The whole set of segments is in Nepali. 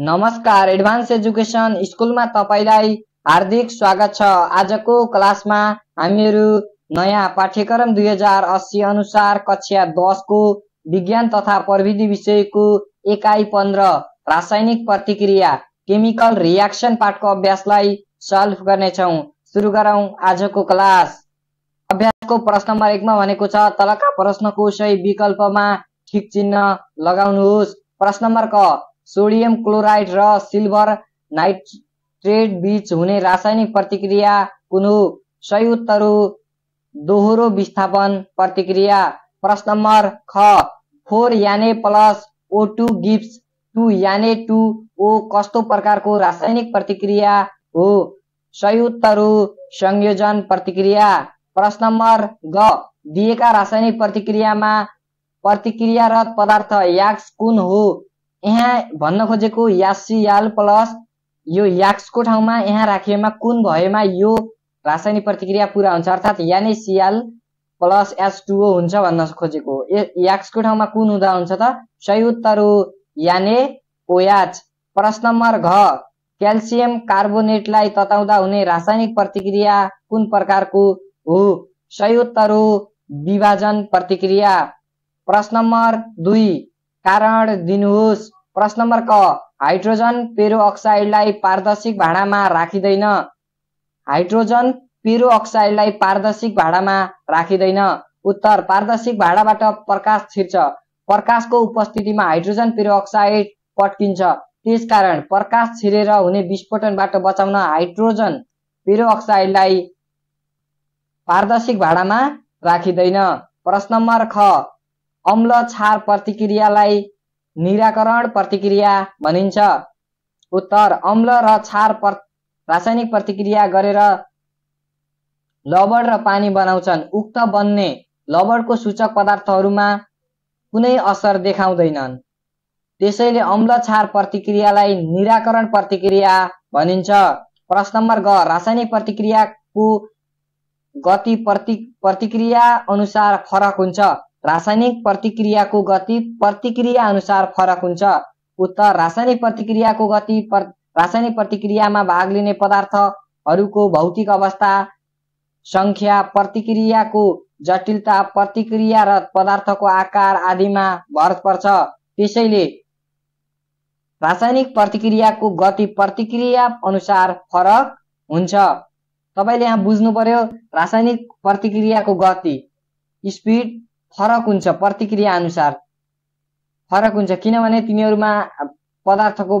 नमस्कार एडभान्स एजुकेसन स्कुलमा तपाईँलाई हार्दिक स्वागत छ आजको क्लासमा हामीहरू नयाँ पाठ्यक्रम दुई हजार अस्सी अनुसार कक्षा दसको विज्ञान तथा प्रविधि विषयको एकाइ पन्ध्र रासायनिक प्रतिक्रिया केमिकल रियाक्सन पाठको अभ्यासलाई सल्भ गर्नेछौँ सुरु गरौँ आजको क्लास अभ्यासको प्रश्न नम्बर एकमा भनेको छ तलका प्रश्नको सही विकल्पमा ठिक चिन्ह लगाउनुहोस् प्रश्न नम्बर क सोडियम क्लोराइड र सिल्भर नाइट्रेट बीच हुने रासायनिक प्रतिक्रिया कुन हो संयुक्तहरू दोहोरो विस्थापन प्रतिक्रिया प्रश्न नम्बर ख फोर याने plus O two gives two याने टु ओ कस्तो प्रकारको रासायनिक प्रतिक्रिया हो संयुक्तहरू संयोजन प्रतिक्रिया प्रश्न नम्बर ग दिएका रासायनिक प्रतिक्रियामा प्रतिक्रियारत पदार्थ याक्स कुन हो यहाँ भन्न खोजेको यासियाल प्लस यो याक्सको ठाउँमा यहाँ राखिएमा कुन भएमा यो रासायनिक प्रतिक्रिया पुरा हुन्छ अर्थात् नै सियाल प्लस एच टुओ हुन्छ भन्न खोजेको याक्सको ठाउँमा कुन हुँदा हुन्छ त सही उत्तर हो याने ओयाच प्रश्न नम्बर घ क्याल्सियम कार्बोनेटलाई तताउँदा हुने रासायनिक प्रतिक्रिया कुन प्रकारको हो सही उत्तर हो विभाजन प्रतिक्रिया प्रश्न नम्बर दुई कारण दिनुहोस् प्रश्न नम्बर क हाइड्रोजन पेरोअक्साइडलाई पारदर्शिक भाँडामा राखिँदैन हाइड्रोजन पेरोअक्साइडलाई पारदर्शिक भाँडामा राखिँदैन उत्तर पारदर्शिक भाँडाबाट प्रकाश छिर्छ प्रकाशको उपस्थितिमा हाइड्रोजन पेरोअक्साइड पट्किन्छ त्यसकारण प्रकाश छिरेर हुने विस्फोटनबाट बचाउन हाइड्रोजन पेरोअक्साइडलाई पारदर्शिक भाँडामा राखिँदैन प्रश्न नम्बर ख अम्ल क्षार प्रतिक्रियालाई निराकरण प्रतिक्रिया भनिन्छ उत्तर अम्ल र क्षार प्र रासायनिक प्रतिक्रिया गरेर लवण र पानी बनाउँछन् उक्त बन्ने लवणको सूचक पदार्थहरूमा कुनै असर देखाउँदैनन् त्यसैले अम्ल क्षार प्रतिक्रियालाई निराकरण प्रतिक्रिया भनिन्छ प्रश्न नम्बर ग रासायनिक प्रतिक्रियाको गति प्रति प्रतिक्रिया अनुसार फरक हुन्छ रासायनिक प्रतिक्रियाको गति प्रतिक्रिया अनुसार फरक हुन्छ उत्तर रासायनिक प्रतिक्रियाको गति रासायनिक प्रतिक्रियामा भाग लिने पदार्थहरूको भौतिक अवस्था सङ्ख्या प्रतिक्रियाको जटिलता प्रतिक्रिया र पदार्थको आकार आदिमा भर पर्छ त्यसैले रासायनिक प्रतिक्रियाको गति प्रतिक्रिया अनुसार फरक हुन्छ तपाईँले यहाँ बुझ्नु पर्यो रासायनिक प्रतिक्रियाको गति स्पिड फरक हुन्छ प्रतिक्रिया अनुसार फरक हुन्छ किनभने तिनीहरूमा पदार्थको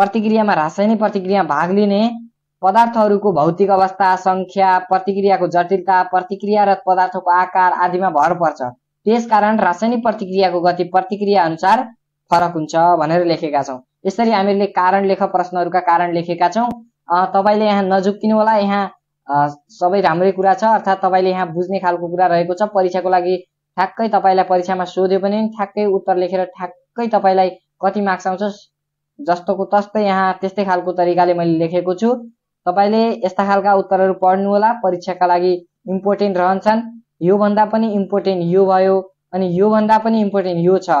प्रतिक्रियामा रासायनिक प्रतिक्रिया भाग लिने पदार्थहरूको भौतिक अवस्था सङ्ख्या प्रतिक्रियाको जटिलता प्रतिक्रिया र पदार्थको आकार आदिमा भर पर्छ त्यसकारण रासायनिक प्रतिक्रियाको गति प्रतिक्रिया अनुसार फरक हुन्छ भनेर लेखेका छौँ यसरी हामीले कारण लेख प्रश्नहरूका कारण लेखेका छौँ तपाईँले यहाँ नजुक्किनु होला यहाँ सबै राम्रै कुरा छ अर्थात् तपाईँले यहाँ बुझ्ने खालको कुरा रहेको छ परीक्षाको लागि ठ्याक्कै तपाईँलाई परीक्षामा सोध्यो भने ठ्याक्कै उत्तर लेखेर ठ्याक्कै तपाईँलाई कति मार्क्स आउँछ जस्तोको तस्तै यहाँ त्यस्तै खालको तरिकाले मैले लेखेको छु तपाईँले यस्ता खालका उत्तरहरू पढ्नु होला परीक्षाका लागि इम्पोर्टेन्ट रहन्छन् योभन्दा पनि इम्पोर्टेन्ट यो भयो अनि योभन्दा पनि इम्पोर्टेन्ट यो छ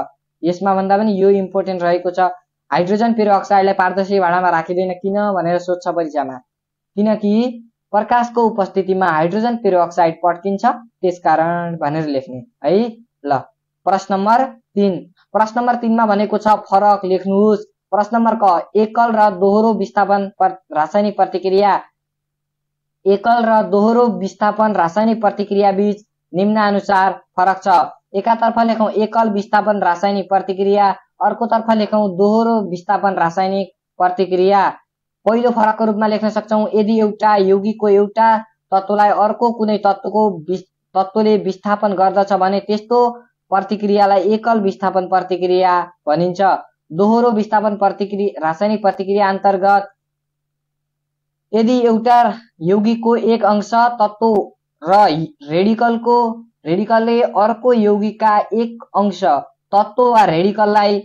यसमा भन्दा पनि यो इम्पोर्टेन्ट रहेको छ हाइड्रोजन पेरोअक्साइडलाई पारदर्शी भाँडामा राखिँदैन किन भनेर सोध्छ परीक्षामा किनकि प्रकाशको उपस्थितिमा हाइड्रोजन पेरोक्साइड पड्किन्छ त्यसकारण भनेर लेख्ने है ल प्रश्न नम्बर तिन प्रश्न नम्बर तिनमा भनेको छ फरक लेख्नुहोस् प्रश्न नम्बर क एकल र दोहोरो विस्थापन रासायनिक प्रतिक्रिया एकल र दोहोरो विस्थापन रासायनिक प्रतिक्रिया बीच निम्नानुसार फरक छ एकातर्फ लेखौँ एकल विस्थापन रासायनिक प्रतिक्रिया अर्कोतर्फ लेखौँ दोहोरो विस्थापन रासायनिक प्रतिक्रिया पहिलो फरकको रूपमा लेख्न सक्छौँ यदि एउटा यौगिकको एउटा तत्त्वलाई अर्को कुनै तत्त्वको तत्त्वले विस्थापन गर्दछ भने त्यस्तो प्रतिक्रियालाई एकल विस्थापन प्रतिक्रिया भनिन्छ दोहोरो विस्थापन प्रतिक्रिया रासायनिक प्रतिक्रिया अन्तर्गत यदि एउटा यौगिकको एक अंश तत्त्व र रेडिकलको रेडिकलले अर्को यौगिकका एक अंश तत्त्व वा रेडिकललाई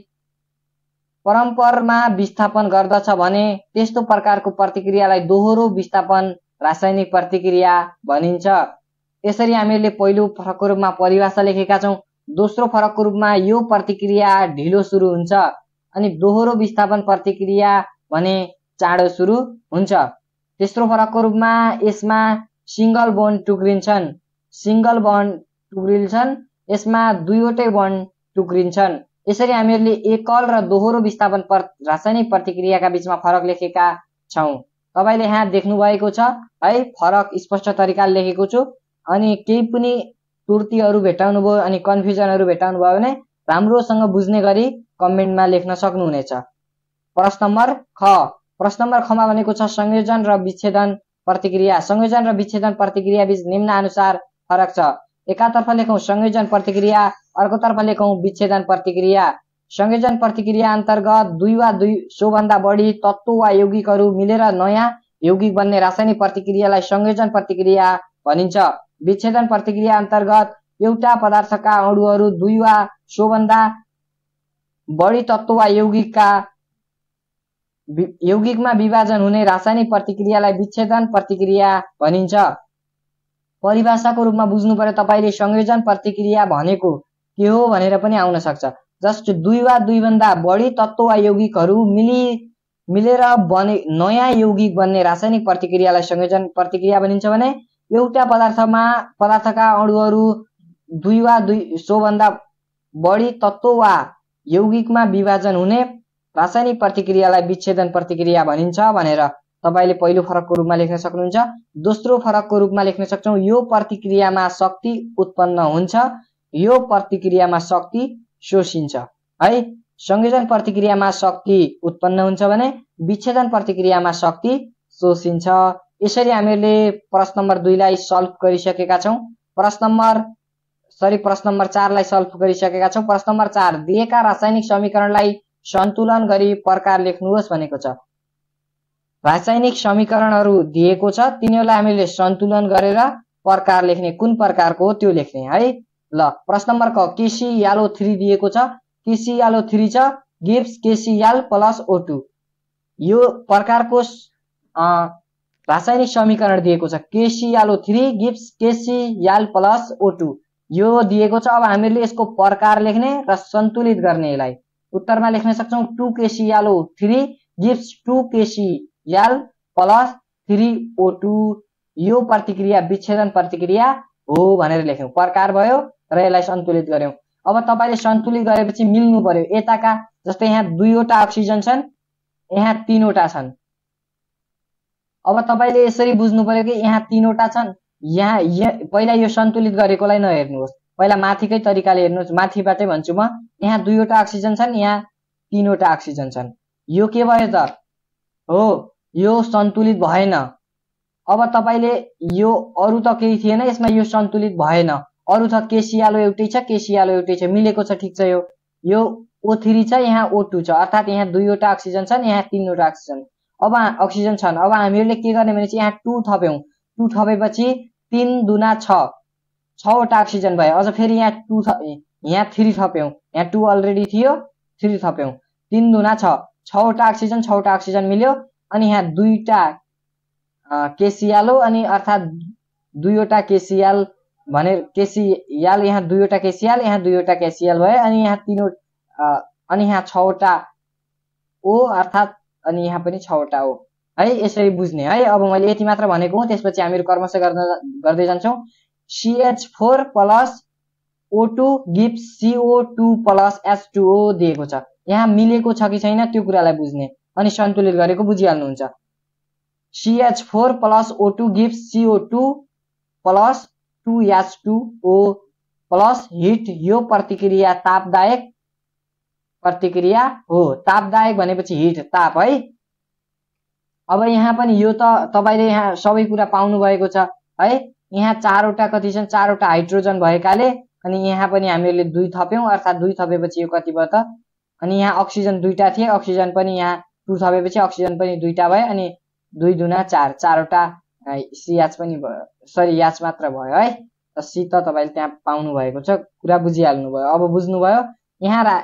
परम्परमा विस्थापन गर्दछ भने त्यस्तो प्रकारको प्रतिक्रियालाई दोहोरो विस्थापन रासायनिक प्रतिक्रिया भनिन्छ यसरी हामीहरूले पहिलो फरकको रूपमा परिभाषा लेखेका छौँ दोस्रो फरकको रूपमा यो प्रतिक्रिया ढिलो सुरु हुन्छ अनि दोहोरो विस्थापन प्रतिक्रिया भने चाँडो सुरु हुन्छ तेस्रो फरकको रूपमा यसमा सिङ्गल बन्ड टुक्रिन्छन् सिङ्गल बन टुक्रिन्छन् यसमा दुईवटै बन टुक्रिन्छन् यसरी हामीहरूले एकल र दोहोरो विस्थापन पर रासायनिक प्रतिक्रियाका बिचमा फरक लेखेका छौँ तपाईँले यहाँ देख्नुभएको छ है फरक स्पष्ट तरिकाले लेखेको छु अनि केही पनि तुर्तीहरू भेटाउनु भयो अनि कन्फ्युजनहरू भेटाउनु भयो भने राम्रोसँग बुझ्ने गरी कमेन्टमा लेख्न सक्नुहुनेछ प्रश्न नम्बर ख प्रश्न नम्बर खमा भनेको छ संयोजन र विच्छेदन प्रतिक्रिया संयोजन र विच्छेदन प्रतिक्रिया बिच निम्न अनुसार फरक छ एकातर्फ लेखौँ संयोजन प्रतिक्रिया अर्कोतर्फ लेखौँ विच्छेदन प्रतिक्रिया संयोजन प्रतिक्रिया अन्तर्गत दुई वा दुई सोभन्दा बढी तत्त्व वा यौगिकहरू मिलेर नयाँ यौगिक बन्ने रासायनिक प्रतिक्रियालाई संयोजन प्रतिक्रिया भनिन्छ विच्छेदन प्रतिक्रिया अन्तर्गत एउटा पदार्थका अणुहरू दुई वा सोभन्दा बढी तत्त्व वा यौगिकका यौगिकमा विभाजन हुने रासायनिक प्रतिक्रियालाई विच्छेदन प्रतिक्रिया भनिन्छ परिभाषाको रूपमा बुझ्नु पर्यो तपाईँले संयोजन प्रतिक्रिया भनेको के हो भनेर पनि आउन सक्छ जस्ट दुई वा दुईभन्दा बढी तत्त्व वा यौगिकहरू मिलि मिलेर बने नयाँ यौगिक बन्ने रासायनिक प्रतिक्रियालाई संयोजन प्रतिक्रिया भनिन्छ भने एउटा पदार्थमा पदार्थका अणुहरू दुई वा दुई सोभन्दा बढी तत्त्व वा यौगिकमा विभाजन हुने रासायनिक प्रतिक्रियालाई विच्छेदन प्रतिक्रिया भनिन्छ भनेर तपाईँले पहिलो फरकको रूपमा लेख्न सक्नुहुन्छ दोस्रो फरकको रूपमा लेख्न सक्छौँ यो प्रतिक्रियामा शक्ति उत्पन्न हुन्छ यो प्रतिक्रियामा शक्ति शोषिन्छ है संयोजन प्रतिक्रियामा शक्ति उत्पन्न हुन्छ भने विच्छेदन प्रतिक्रियामा शक्ति शोषिन्छ यसरी हामीहरूले प्रश्न नम्बर दुईलाई सल्भ गरिसकेका छौँ प्रश्न नम्बर सरी प्रश्न नम्बर चारलाई सल्भ गरिसकेका छौँ प्रश्न नम्बर चार दिएका रासायनिक समीकरणलाई सन्तुलन गरी प्रकार लेख्नुहोस् भनेको छ रासायनिक समीकरणहरू दिएको छ तिनीहरूलाई हामीले सन्तुलन गरेर प्रकार लेख्ने कुन प्रकारको हो त्यो लेख्ने है ल प्रश्न नम्बर क केसी यालो थ्री दिएको छ केसी यालो थ्री छ गिप्स केसी याल प्लस ओटु यो प्रकारको रासायनिक समीकरण दिएको छ केसी यालो थ्री गिप्स केसी याल प्लस ओटु यो दिएको छ अब हामीले यसको प्रकार लेख्ने र सन्तुलित गर्ने यसलाई उत्तरमा लेख्न सक्छौँ टु केसी यालो three gives two K C L plus three O two यो प्रतिक्रिया विच्छेदन प्रतिक्रिया हो भनेर लेख्यौँ प्रकार भयो र यसलाई सन्तुलित गऱ्यौँ अब तपाईँले सन्तुलित गरेपछि मिल्नु पर्यो यताका जस्तै यहाँ दुईवटा अक्सिजन छन् यहाँ तिनवटा छन् अब तपाईँले यसरी बुझ्नु पर्यो कि यहाँ तिनवटा छन् यहाँ पहिला यो सन्तुलित गरेकोलाई नहेर्नुहोस् पहिला माथिकै तरिकाले हेर्नुहोस् माथिबाटै भन्छु म यहाँ दुईवटा अक्सिजन छन् यहाँ तिनवटा अक्सिजन छन् यो के भयो त हो यो सन्तुलित भएन अब तपाईँले यो अरू त केही थिएन यसमा यो सन्तुलित भएन अरू त केसियालो एउटै छ केसियालो एउटै छ मिलेको छ ठिक छ यो यो ओ थ्री छ यहाँ ओ टू छ अर्थात् यहाँ दुईवटा अक्सिजन छन् यहाँ तिनवटा अक्सिजन अब अक्सिजन छन् अब हामीहरूले के गर्ने भने चाहिँ यहाँ टू थप्यौँ टू थपेपछि तिन दुना छ छवटा अक्सिजन भयो अझ फेरि यहाँ टू यहाँ थ्री थप्यौँ यहाँ टू अलरेडी थियो थ्री थप्यौँ तिन दुना छवटा अक्सिजन छवटा अक्सिजन मिल्यो अनि यहाँ दुईवटा केसियालो अनि अर्थात् दुईवटा केसियाल भने केसियाल यहाँ दुईवटा केसियाल यहाँ दुईवटा केसियाल भयो अनि यहाँ तिनवटा अनि यहाँ छवटा ओ अर्थात् अनि यहाँ पनि छवटा ओ है यसरी बुझ्ने है अब मैले यति मात्र भनेको हुँ त्यसपछि हामीहरू कर्मश गर्न गर्दै जान्छौँ C H four plus O two गिफ्ट C O two plus H two O दिएको छ यहाँ मिलेको छ कि छैन त्यो कुरालाई बुझ्ने अनि सन्तुलित गरेको बुझिहाल्नुहुन्छ C H four plus O two गिफ्ट C O two plus two H two O plus heat यो प्रतिक्रिया तापदायक प्रतिक्रिया हो तापदायक भनेपछि हिट ताप है अब यहाँ पनि यो त तपाईँले यहाँ सबै कुरा पाउनु भएको छ है यहाँ चारवटा कति छन् चारवटा हाइड्रोजन भएकाले अनि यहाँ पनि हामीहरूले दुई थप्यौँ अर्थात् दुई थपेपछि यो कति भयो त अनि यहाँ अक्सिजन दुईवटा थिए अक्सिजन पनि यहाँ टु थपेपछि अक्सिजन पनि दुईवटा भयो अनि दुई दुना चार चारवटा सियाच पनि भयो सरी याच मात्र भयो है त सी त तपाईँले त्यहाँ पाउनुभएको छ कुरा बुझिहाल्नु भयो अब बुझ्नुभयो यहाँ रा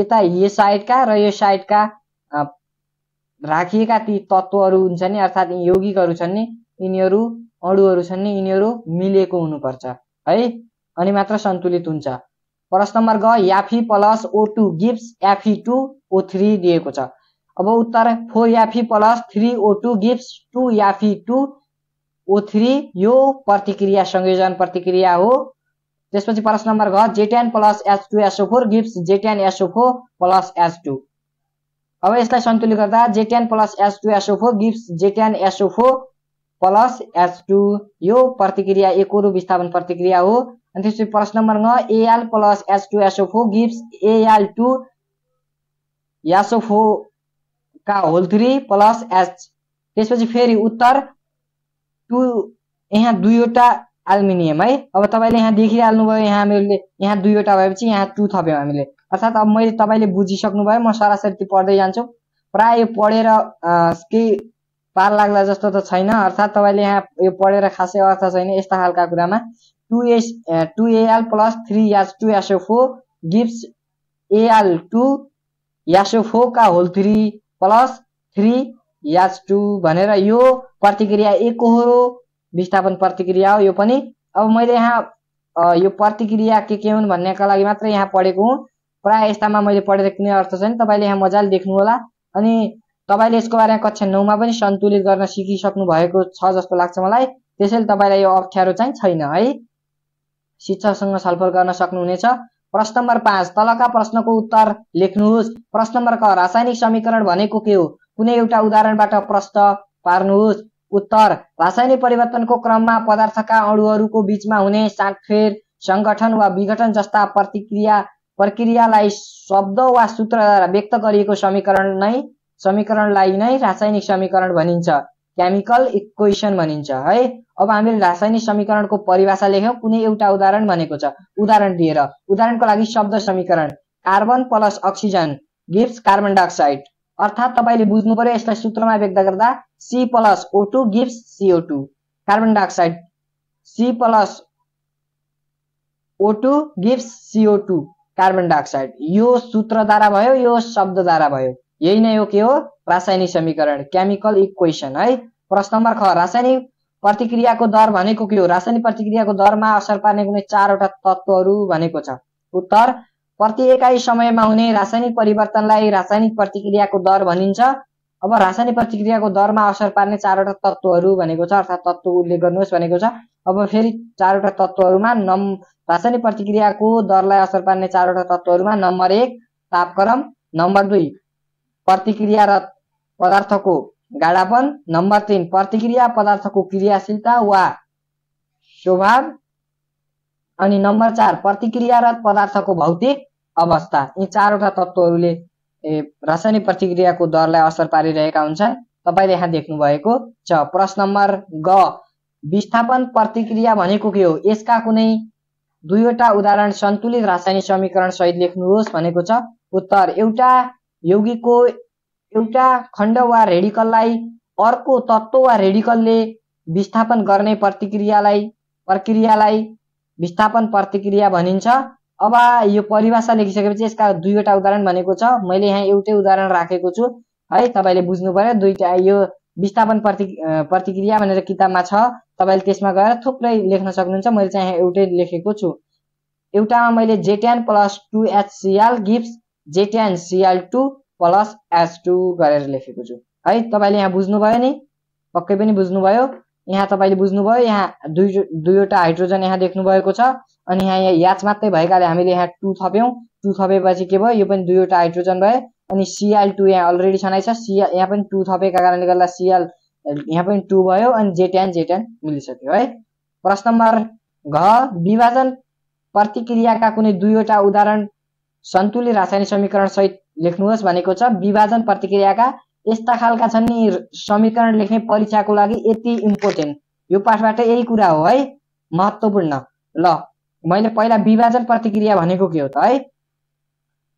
यता यो साइडका र यो साइडका राखिएका ती तत्त्वहरू हुन्छन् नि अर्थात् यौगिकहरू छन् नि यिनीहरू अणुहरू छन् नि यिनीहरू मिलेको हुनुपर्छ है अनि मात्र सन्तुलित हुन्छ प्रश्न नम्बर ग याफी प्लस ओ टू गिप्स एफी टू ओ थ्री दिएको छ अब उत्तर फोर याफी plus three O two gives two याफी टू ओ थ्री यो प्रतिक्रिया संयोजन प्रतिक्रिया हो त्यसपछि प्रश्न नम्बर घ जेटेन plus H two S O four gives जेटेन S O four plus H two अब यसलाई सन्तुलित गर्दा जेटेन plus H two S O four gives जेटेन S O four plus H two यो प्रतिक्रिया रूप विस्थापन प्रतिक्रिया हो अनि त्यसपछि प्रश्न नम्बर घ A L plus H two S O four gives A L two यासोफोका होल थ्री प्लस एच त्यसपछि फेरि उत्तर टु यहाँ दुईवटा एल्मिनियम है अब तपाईँले यहाँ देखिहाल्नुभयो यहाँ हामीले यहाँ दुईवटा भएपछि यहाँ टु थप्यौँ हामीले अर्थात् अब मैले तपाईँले बुझिसक्नुभयो म सरासरी त्यो पढ्दै जान्छु प्राय यो पढेर केही पार लाग्ला जस्तो त छैन अर्थात् तपाईँले यहाँ यो पढेर खासै अर्थ छैन यस्ता खालका कुरामा two S two AL plus three H two SO four gives AL two फोका whole three plus three S two भनेर यो प्रतिक्रिया एक हो विस्थापन प्रतिक्रिया हो यो पनि अब मैले यहाँ यो प्रतिक्रिया के के हुन् भन्नेका लागि मात्र यहाँ पढेको हुँ प्रायः यस्तामा मैले पढेर कुनै अर्थ छैन तपाईँले यहाँ मजाले होला अनि तपाईँले यसको बारेमा कक्षा नौमा पनि सन्तुलित गर्न सिकिसक्नु भएको छ जस्तो लाग्छ मलाई त्यसैले तपाईँलाई यो अप्ठ्यारो चाहिँ छैन है शिक्षकसँग छलफल गर्न सक्नुहुनेछ प्रश्न नम्बर पाँच तलका प्रश्नको उत्तर लेख्नुहोस् प्रश्न नम्बर क रासायनिक समीकरण भनेको के हो कुनै एउटा उदाहरणबाट प्रश्न पार्नुहोस् उत्तर रासायनिक परिवर्तनको क्रममा पदार्थका अणुहरूको बिचमा हुने साँटफेर सङ्गठन वा विघटन जस्ता प्रतिक्रिया प्रक्रियालाई शब्द वा सूत्रद्वारा व्यक्त गरिएको समीकरण नै समीकरणलाई नै रासायनिक समीकरण भनिन्छ केमिकल इक्वेसन भनिन्छ है अब हामीले रासायनिक समीकरणको परिभाषा लेख्यौँ कुनै एउटा उदाहरण भनेको छ उदाहरण दिएर उदाहरणको लागि शब्द समीकरण carbon plus oxygen gives carbon dioxide अर्थात् तपाईँले बुझ्नु पर्यो यसलाई सूत्रमा व्यक्त गर्दा C plus O two gives CO two carbon dioxide C plus O two gives CO two carbon dioxide यो सूत्रद्वारा भयो यो शब्दद्वारा भयो यही नै हो के हो रासायनिक समीकरण केमिकल इक्वेसन है प्रश्न नम्बर ख रासायनिक प्रतिक्रियाको दर भनेको के हो रासायनिक प्रतिक्रियाको दरमा असर पार्ने कुनै चारवटा तत्त्वहरू भनेको छ उत्तर प्रति एकाइ समयमा हुने रासायनिक परिवर्तनलाई रासायनिक प्रतिक्रियाको दर भनिन्छ अब रासायनिक प्रतिक्रियाको दरमा असर पार्ने चारवटा तत्त्वहरू भनेको छ अर्थात् तत्त्व उल्लेख गर्नुहोस् भनेको छ अब फेरि चारवटा तत्त्वहरूमा नम् रासायनिक प्रतिक्रियाको दरलाई असर पार्ने चारवटा तत्त्वहरूमा नम्बर एक तापक्रम नम्बर दुई प्रतिक्रिया र पदार्थको गाडापन नम्बर तिन प्रतिक्रिया पदार्थको क्रियाशीलता वा स्वभाव अनि नम्बर चार प्रतिक्रियारत पदार्थको भौतिक अवस्था यी चारवटा तत्त्वहरूले रासायनिक प्रतिक्रियाको दरलाई असर पारिरहेका हुन्छन् तपाईँले यहाँ देख्नुभएको छ प्रश्न नम्बर ग विस्थापन प्रतिक्रिया भनेको के हो यसका कुनै दुईवटा उदाहरण सन्तुलित रासायनिक समीकरण सहित लेख्नुहोस् भनेको छ उत्तर एउटा यौगिकको एउटा खण्ड वा रेडिकललाई अर्को तत्त्व वा रेडिकलले विस्थापन गर्ने प्रतिक्रियालाई प्रक्रियालाई विस्थापन प्रतिक्रिया भनिन्छ अब यो परिभाषा लेखिसकेपछि यसका दुईवटा उदाहरण भनेको छ मैले यहाँ एउटै उदाहरण राखेको छु है तपाईँले बुझ्नु पर्यो दुईटा यो विस्थापन प्रति प्रतिक्रिया भनेर किताबमा छ तपाईँले त्यसमा गएर थुप्रै लेख्न सक्नुहुन्छ मैले चाहिँ यहाँ एउटै लेखेको छु एउटामा मैले ZN plus two HCL gives ZN CL two plus H two गरेर लेखेको छु है तपाईँले यहाँ बुझ्नुभयो नि पक्कै पनि बुझ्नुभयो यहाँ तपाईँले बुझ्नुभयो यहाँ दुई दुईवटा हाइड्रोजन यहाँ देख्नुभएको छ अनि यहाँ यहाँ याच मात्रै भएकाले हामीले यहाँ टू थप्यौँ टू थपेपछि के भयो यो पनि दुईवटा हाइड्रोजन भयो अनि सिएल टू यहाँ अलरेडी छनाइ छ सिएल यहाँ पनि टू थपेको कारणले गर्दा सिएल यहाँ पनि टू भयो अनि जेटेन जेटेन मिलिसक्यो है प्रश्न नम्बर घ विभाजन प्रतिक्रियाका कुनै दुईवटा उदाहरण सन्तुल्य रासायनिक समीकरण सहित लेख्नुहोस् भनेको छ विभाजन प्रतिक्रियाका यस्ता खालका छन् नि समीकरण लेख्ने परीक्षाको लागि यति इम्पोर्टेन्ट यो पाठबाट यही कुरा हो है महत्त्वपूर्ण ल मैले पहिला विभाजन प्रतिक्रिया भनेको के हो त है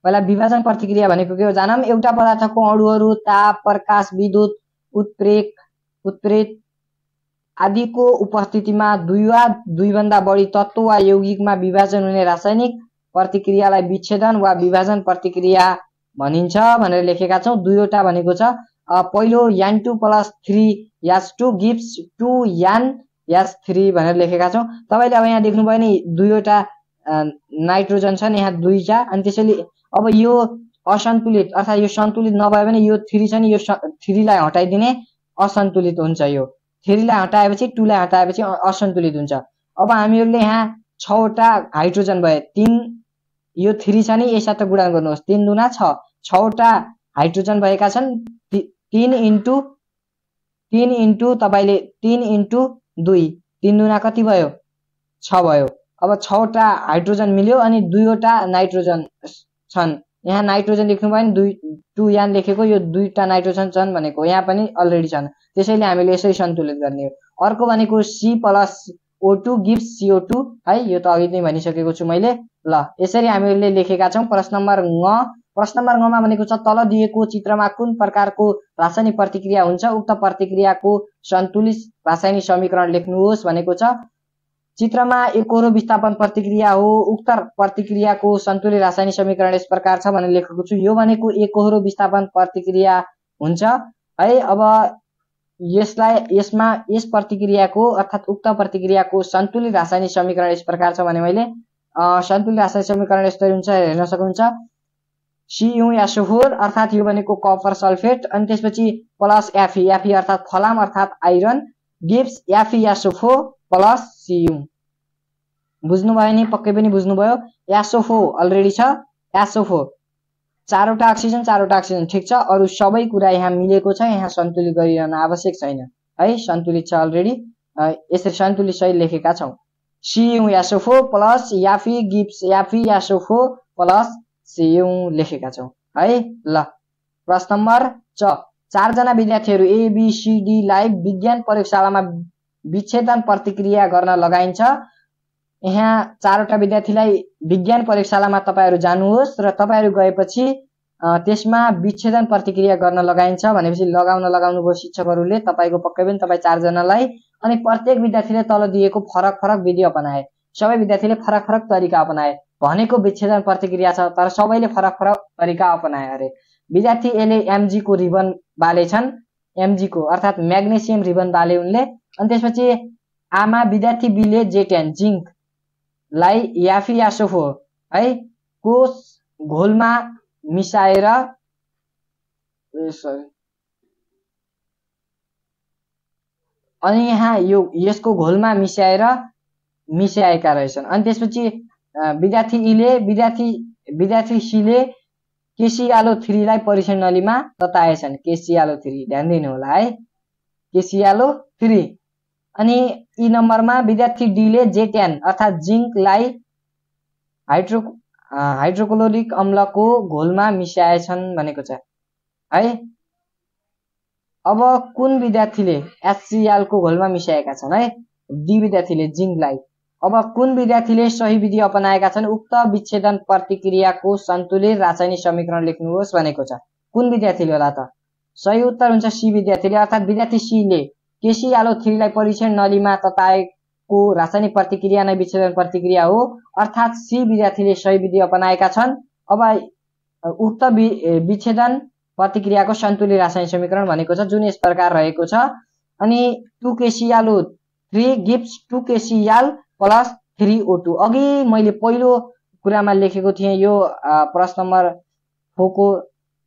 पहिला विभाजन प्रतिक्रिया भनेको के हो जानम एउटा पदार्थको अणुहरू ताप प्रकाश विद्युत उत्प्रेक उत्प्रेत आदिको उपस्थितिमा दुई वा दुईभन्दा बढी तत्त्व वा यौगिकमा विभाजन हुने रासायनिक प्रतिक्रियालाई विच्छेदन वा विभाजन प्रतिक्रिया भनिन्छ भनेर लेखेका छौँ दुईवटा भनेको छ पहिलो N two plus three S two gives two N S three भनेर लेखेका छौँ तपाईँले अब यहाँ देख्नुभयो नि दुईवटा नाइट्रोजन छन् यहाँ दुईटा अनि त्यसैले अब यो असन्तुलित अर्थात् यो सन्तुलित नभए भने यो थ्री छ नि यो थ्रीलाई हटाइदिने असन्तुलित हुन्छ यो थ्रीलाई हटाएपछि टूलाई हटाएपछि असन्तुलित हुन्छ अब हामीहरूले यहाँ छवटा हाइड्रोजन भए तिन यो थ्री छ नि यसँग गुणा गर्नुहोस् तिन दुना छ छवटा हाइड्रोजन भएका छन् तिन इन्टु तिन इन्टु तपाईँले तिन इन्टु दुई तिन दुना कति भयो छ भयो अब छवटा हाइड्रोजन मिल्यो अनि दुईवटा नाइट्रोजन छन् यहाँ नाइट्रोजन लेख्नु भयो नि दुई टु यहाँ लेखेको यो दुईवटा नाइट्रोजन छन् भनेको यहाँ पनि अलरेडी छन् त्यसैले हामीले यसरी सन्तुलित गर्ने हो अर्को भनेको C plus O two give CO two है यो त अघि नै भनिसकेको छु मैले ल यसरी हामीले लेखेका छौँ प्रश्न नम्बर न प्रश्न नम्बर नमा भनेको छ तल दिएको चित्रमा कुन प्रकारको रासायनिक प्रतिक्रिया हुन्छ उक्त प्रतिक्रियाको सन्तुलित रासायनिक समीकरण लेख्नुहोस् भनेको छ चित्रमा एकोरो विस्थापन प्रतिक्रिया हो उक्त प्रतिक्रियाको सन्तुलित रासायनिक समीकरण यस प्रकार छ भनेर लेखेको छु यो भनेको एकोरो विस्थापन प्रतिक्रिया हुन्छ है अब यसलाई यसमा यस प्रतिक्रियाको अर्थात् उक्त प्रतिक्रियाको सन्तुलित रासायनिक समीकरण यस प्रकार छ भने मैले सन्तुलित रासायनिक समीकरण यसरी हुन्छ हेर्न सक्नुहुन्छ सियु एसोफोर अर्थात् यो भनेको कपर सल्फेट अनि त्यसपछि प्लस एफी एफी अर्थात् फलाम अर्थात् iron gives FE SO four plus CU बुझ्नुभयो नि पक्कै पनि बुझ्नुभयो एसोफो अलरेडी छ एसोफो चारवटा अक्सिजन चारवटा अक्सिजन ठिक छ अरू सबै कुरा यहाँ मिलेको छ यहाँ सन्तुलित गरिरहन आवश्यक छैन है सन्तुलित छ अलरेडी यसरी सन्तुलित सही लेखेका छौँ CU SO four plus FE gives FE SO four plus CU लेखेका छौँ है ल प्रश्न नम्बर छ चारजना विद्यार्थीहरू एबिसिडीलाई विज्ञान प्रयोगशालामा विच्छेदन प्रतिक्रिया गर्न लगाइन्छ यहाँ चारवटा विद्यार्थीलाई विज्ञान प्रयोगशालामा तपाईँहरू जानुहोस् र तपाईँहरू गएपछि त्यसमा विच्छेदन प्रतिक्रिया गर्न लगाइन्छ भनेपछि लगाउन लगाउनुभयो शिक्षकहरूले तपाईँको पक्कै पनि तपाईँ चारजनालाई अनि प्रत्येक विद्यार्थीले तल दिएको फरक फरक विधि अपनाए सबै विद्यार्थीले फरक फरक तरिका अपनाए भनेको विच्छेदन प्रतिक्रिया छ तर सबैले फरक फरक तरिका अपनाए अरे विद्यार्थी यसले एमजीको रिबन बालेछन् एमजीको अर्थात् म्याग्नेसियम रिबन बाले उनले अनि त्यसपछि आमा विद्यार्थी बीले जेटेन जिङ्क लाई याफियासोफो है को घोलमा मिसाएर अनि यहाँ यो यसको घोलमा मिसाएर मिसाएका रहेछन् अनि त्यसपछि विद्यार्थी इले विद्यार्थी विद्यार्थी सीले आलो थ्रीलाई परीक्षण नलीमा तताएछन् केसियालो थ्री ध्यान होला है केसियालो थ्री अनि यी नम्बरमा विद्यार्थी डीले जेट्यान अर्थात् जिङ्कलाई हाइड्रो हाइड्रोक्लोरिक अम्लको घोलमा मिसाएछन् भनेको छ है अब कुन विद्यार्थीले एचसिएलको घोलमा मिसाएका छन् है डी विद्यार्थीले जिङ्कलाई अब कुन विद्यार्थीले सही विधि अपनाएका छन् उक्त विच्छेदन प्रतिक्रियाको सन्तुलित रासायनिक समीकरण लेख्नुहोस् भनेको छ कुन विद्यार्थीले होला त सही उत्तर हुन्छ सी विद्यार्थीले अर्थात् विद्यार्थी सीले केसियालो थ्रीलाई परीक्षण नलीमा तताएको रासायनिक प्रतिक्रिया नै विच्छेदन प्रतिक्रिया हो अर्थात् सी विद्यार्थीले सही विधि अपनाएका छन् अब उक्त विच्छेदन प्रतिक्रियाको सन्तुलित रासायनिक समीकरण भनेको छ जुन यस प्रकार रहेको छ अनि two KCLO three gives two KCL plus three O two अघि मैले पहिलो कुरामा लेखेको थिएँ यो प्रश्न नम्बर फोरको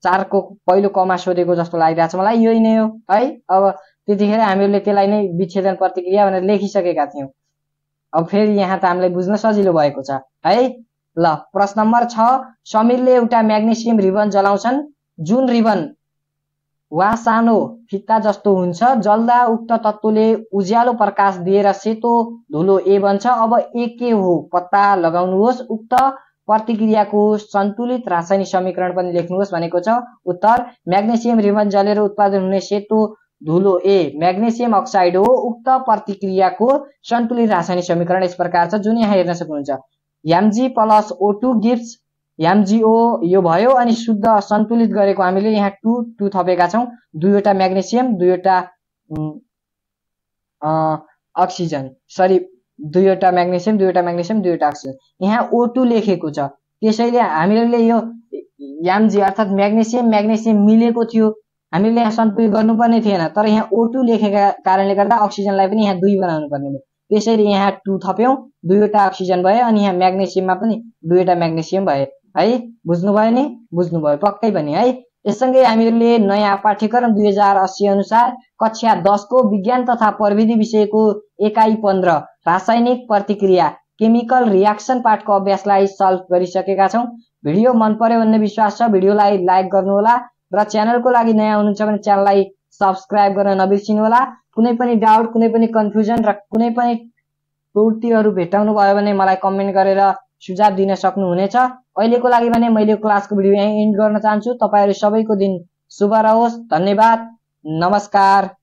चारको पहिलो कमा सोधेको जस्तो लागिरहेको छ मलाई यही नै हो है अब त्यतिखेर हामीहरूले त्यसलाई नै विच्छेदन प्रतिक्रिया भनेर लेखिसकेका थियौँ अब फेरि यहाँ त हामीलाई बुझ्न सजिलो भएको छ है ल प्रश्न नम्बर छ समीरले एउटा म्याग्नेसियम रिबन जलाउँछन् जुन रिबन वा सानो फित्ता जस्तो हुन्छ जल्दा उक्त तत्त्वले उज्यालो प्रकाश दिएर सेतो धुलो ए बन्छ अब ए के हो पत्ता लगाउनुहोस् उक्त प्रतिक्रियाको सन्तुलित रासायनिक समीकरण पनि लेख्नुहोस् भनेको छ उत्तर म्याग्नेसियम रिबन जलेर उत्पादन हुने सेतो धुलो ए म्याग्नेसियम अक्साइड हो उक्त प्रतिक्रियाको सन्तुलित रासायनिक समीकरण यस प्रकार छ जुन यहाँ हेर्न सक्नुहुन्छ MG plus O two gives MGO यो भयो अनि शुद्ध सन्तुलित गरेको हामीले यहाँ टु टु थपेका छौँ दुईवटा म्याग्नेसियम दुईवटा अक्सिजन सरी दुईवटा म्याग्नेसियम दुईवटा म्याग्नेसियम दुईवटा अक्सिजन यहाँ ओ टू लेखेको छ त्यसैले हामीले यो एमजी अर्थात् म्याग्नेसियम म्याग्नेसियम मिलेको थियो हामीले यहाँ सन्तुलित गर्नुपर्ने थिएन तर यहाँ ओ टू लेखेका कारणले गर्दा अक्सिजनलाई पनि यहाँ दुई बनाउनु पर्ने भयो त्यसरी यहाँ टू थप्यौँ दुईवटा अक्सिजन भयो अनि यहाँ म्याग्नेसियममा पनि दुईवटा म्याग्नेसियम भयो है बुझ्नुभयो नि बुझ्नुभयो पक्कै पनि है यससँगै हामीहरूले नयाँ पाठ्यक्रम दुई हजार अस्सी अनुसार कक्षा दसको विज्ञान तथा प्रविधि विषयको एकाइ पन्ध्र रासायनिक प्रतिक्रिया केमिकल रियाक्सन पार्टको अभ्यासलाई सल्भ गरिसकेका छौँ भिडियो मन पर्यो भन्ने विश्वास छ भिडियोलाई लाइक गर्नुहोला र च्यानलको लागि नयाँ हुनुहुन्छ भने च्यानललाई सब्सक्राइब गर्न नबिर्सिनु होला कुनै पनि डाउट कुनै पनि कन्फ्युजन र कुनै पनि त्रुटिहरू भेटाउनु भयो भने मलाई कमेन्ट गरेर सुझाव दिन सक्नुहुनेछ अहिलेको लागि भने मैले क्लासको भिडियो यहीँ एन्ड गर्न चाहन्छु तपाईँहरू सबैको दिन शुभ रहोस् धन्यवाद नमस्कार